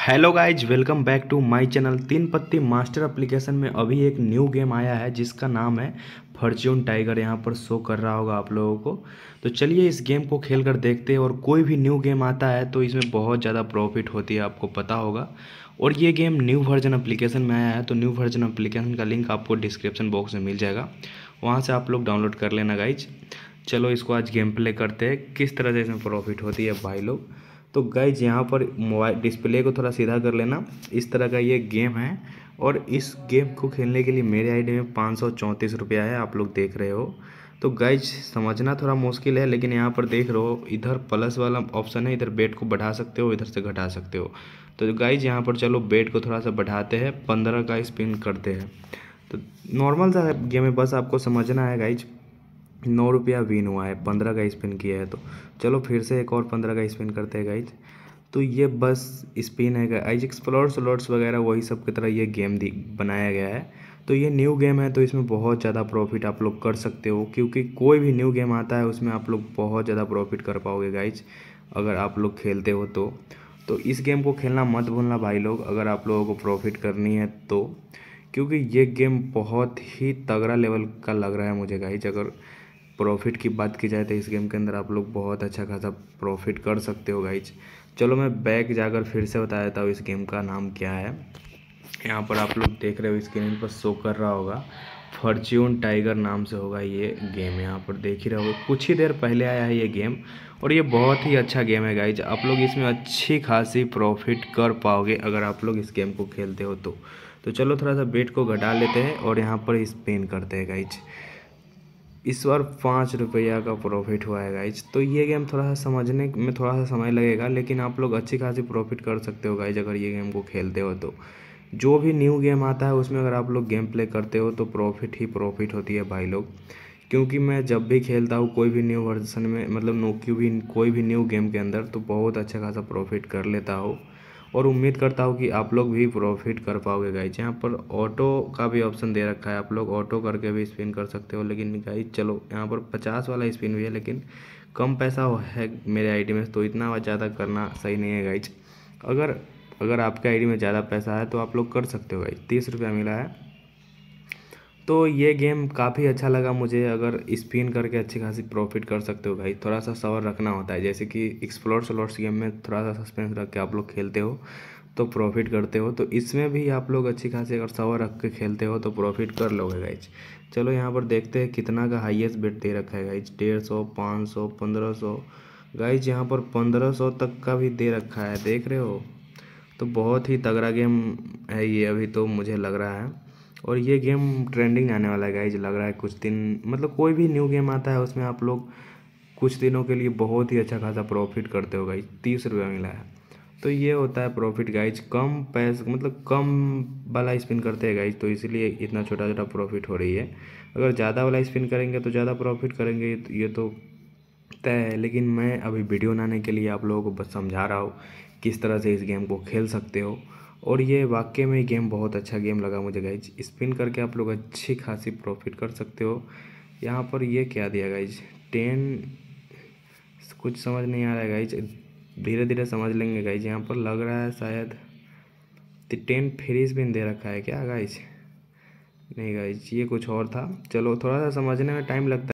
hello guys welcome back to my channel Teen Patti master application में अभी एक न्यू गेम आया है जिसका नाम है फॉर्च्यून टाइगर यहाँ पर शो कर रहा होगा आप लोगों को तो चलिए इस गेम को खेल कर देखते हैं और कोई भी न्यू गेम आता है तो इसमें बहुत ज़्यादा प्रॉफिट होती है आपको पता होगा और ये गेम न्यू वर्जन अप्लीकेशन में आया है तो न्यू वर्जन अप्लीकेशन का लिंक आपको डिस्क्रिप्शन बॉक्स में मिल जाएगा वहाँ से आप लोग डाउनलोड कर लेना गाइज चलो इसको आज गेम प्ले करते हैं किस तरह से इसमें प्रॉफिट होती है भाई लोग तो गैज यहाँ पर मोबाइल डिस्प्ले को थोड़ा सीधा कर लेना इस तरह का ये गेम है और इस गेम को खेलने के लिए मेरे आईडी में पाँच सौ चौंतीस रुपया है आप लोग देख रहे हो तो गाइज समझना थोड़ा मुश्किल है लेकिन यहाँ पर देख रहे हो इधर प्लस वाला ऑप्शन है इधर बेट को बढ़ा सकते हो इधर से घटा सकते हो तो गाइज यहाँ पर चलो बेट को थोड़ा सा बढ़ाते हैं पंद्रह का स्पिन करते हैं तो नॉर्मल सा गेम है बस आपको समझना है गाइज नौ रुपया विन हुआ है पंद्रह का स्पिन किया है तो चलो फिर से एक और पंद्रह का स्पिन करते हैं गाइज तो ये बस स्पिन है आइज एक्सप्लोर स्लॉट्स वगैरह वही सब की तरह ये गेम दी बनाया गया है तो ये न्यू गेम है तो इसमें बहुत ज़्यादा प्रॉफिट आप लोग कर सकते हो क्योंकि कोई भी न्यू गेम आता है उसमें आप लोग बहुत ज़्यादा प्रॉफिट कर पाओगे गाइज अगर आप लोग खेलते हो तो तो इस गेम को खेलना मत भूलना भाई लोग अगर आप लोगों को प्रॉफिट करनी है तो क्योंकि ये गेम बहुत ही तगड़ा लेवल का लग रहा है मुझे गाइज अगर प्रॉफिट की बात की जाए तो इस गेम के अंदर आप लोग बहुत अच्छा खासा प्रॉफिट कर सकते हो गाइज चलो मैं बैक जाकर फिर से बता देता हूँ इस गेम का नाम क्या है यहाँ पर आप लोग देख रहे हो स्क्रीन पर शो कर रहा होगा फॉर्च्यून टाइगर नाम से होगा ये गेम यहाँ पर देख ही रहे हो कुछ ही देर पहले आया है ये गेम और ये बहुत ही अच्छा गेम है गाइज आप लोग इसमें अच्छी खासी प्रॉफिट कर पाओगे अगर आप लोग इस गेम को खेलते हो तो तो चलो थोड़ा सा बेट को घटा लेते हैं और यहाँ पर स्पेन करते हैं गाइज इस बार पाँच रुपया का प्रॉफिट हुआ है गाइज तो ये गेम थोड़ा सा समझने में थोड़ा सा समय लगेगा लेकिन आप लोग अच्छी खासी प्रॉफिट कर सकते हो गाइज अगर ये गेम को खेलते हो तो जो भी न्यू गेम आता है उसमें अगर आप लोग गेम प्ले करते हो तो प्रॉफिट ही प्रॉफिट होती है भाई लोग क्योंकि मैं जब भी खेलता हूँ कोई भी न्यू वर्जन में मतलब नोक्यू भी कोई भी न्यू गेम के अंदर तो बहुत अच्छा खासा प्रॉफिट कर लेता हूँ और उम्मीद करता हूँ कि आप लोग भी प्रॉफिट कर पाओगे गाइज यहाँ पर ऑटो का भी ऑप्शन दे रखा है आप लोग ऑटो करके भी स्पिन कर सकते हो लेकिन गाइज चलो यहाँ पर पचास वाला स्पिन भी है लेकिन कम पैसा है मेरे आईडी में तो इतना ज़्यादा करना सही नहीं है गाइज अगर अगर आपके आईडी में ज़्यादा पैसा है तो आप लोग कर सकते हो गाइज तीस रुपया मिला है तो ये गेम काफ़ी अच्छा लगा मुझे अगर स्पिन करके अच्छी खासी प्रॉफिट कर सकते हो भाई थोड़ा सा सवर रखना होता है जैसे कि एक्सप्लोर सलोर्स गेम में थोड़ा सा सस्पेंस रख के आप लोग खेलते हो तो प्रॉफिट करते हो तो इसमें भी आप लोग अच्छी खासी अगर सवर रख के खेलते हो तो प्रॉफिट कर लोगे गाइज चलो यहाँ पर देखते हैं कितना का हाइएस्ट बेट दे रखा है गाइज डेढ़ सौ पाँच सौ पंद्रह सौ गाइज यहाँ पर पंद्रह सौ तक का भी दे रखा है देख रहे हो तो बहुत ही तगड़ा गेम है ये अभी तो मुझे लग रहा है और ये गेम ट्रेंडिंग आने वाला है गाइज लग रहा है कुछ दिन मतलब कोई भी न्यू गेम आता है उसमें आप लोग कुछ दिनों के लिए बहुत ही अच्छा खासा प्रॉफिट करते हो गाइज तीस रुपये मिला है तो ये होता है प्रॉफिट गाइज कम पैसे मतलब कम वाला स्पिन करते हैं गाइज तो इसीलिए इतना छोटा छोटा प्रॉफिट हो रही है अगर ज़्यादा वाला स्पिन करेंगे तो ज़्यादा प्रॉफिट करेंगे तो ये तो तय है लेकिन मैं अभी वीडियो बनाने के लिए आप लोगों को बस समझा रहा हूँ किस तरह से इस गेम को खेल सकते हो और ये वाकई में गेम बहुत अच्छा गेम लगा मुझे गाइज स्पिन करके आप लोग अच्छी खासी प्रॉफिट कर सकते हो यहाँ पर ये क्या दिया गाइज टेन कुछ समझ नहीं आ रहा है गाइज धीरे धीरे समझ लेंगे गाइज यहाँ पर लग रहा है शायद टेन फ्री स्पिन दे रखा है क्या गाइज नहीं गाइज ये कुछ और था चलो थोड़ा सा समझने में टाइम लगता है